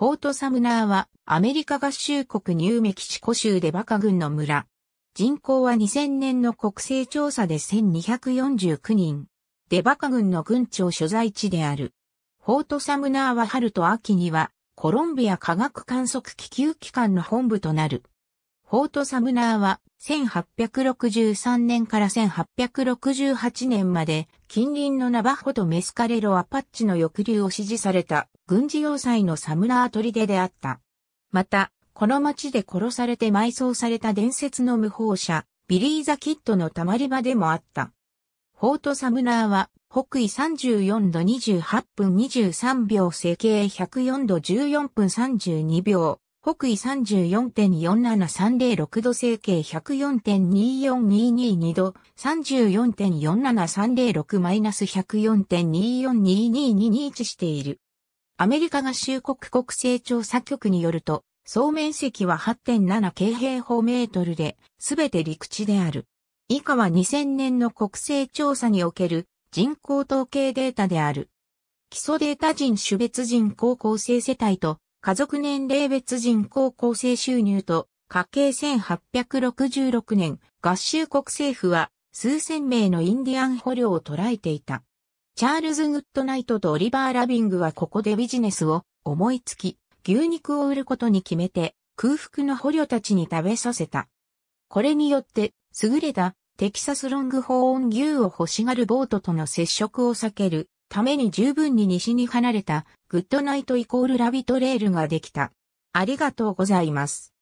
フォートサムナーはアメリカ合衆国ニューメキシコ州でバカ郡の村。人口は2000年の国勢調査で1249人。デバカ郡の郡庁所在地である。フォートサムナーは春と秋にはコロンビア科学観測気球機関の本部となる。フォート・サムナーは1863年から1868年まで近隣のナバホとメスカレロ・アパッチの抑留を指示された軍事要塞のサムナー砦であった。また、この町で殺されて埋葬された伝説の無法者、ビリー・ザ・キッドのたまり場でもあった。フォート・サムナーは北緯34度28分23秒、西経104度14分32秒、北緯34.47306度成形104.24222度34.47306-104.2422221している。アメリカ合衆国国勢調査局によると、総面積は8.7京平方メートルで、すべて陸地である。以下は2000年の国勢調査における人口統計データである。基礎データ人種別人口構成世帯と家族年齢別人口構成収入と、家計1866年、合衆国政府は、数千名のインディアン捕虜を捕らえていた。チャールズ・グッドナイトとオリバー・ラビングはここでビジネスを思いつき、牛肉を売ることに決めて、空腹の捕虜たちに食べさせた。これによって、優れたテキサスロングホーン牛を欲しがるボートとの接触を避けるために十分に西に離れたグッドナイトイコールラビトレールができた。ありがとうございます。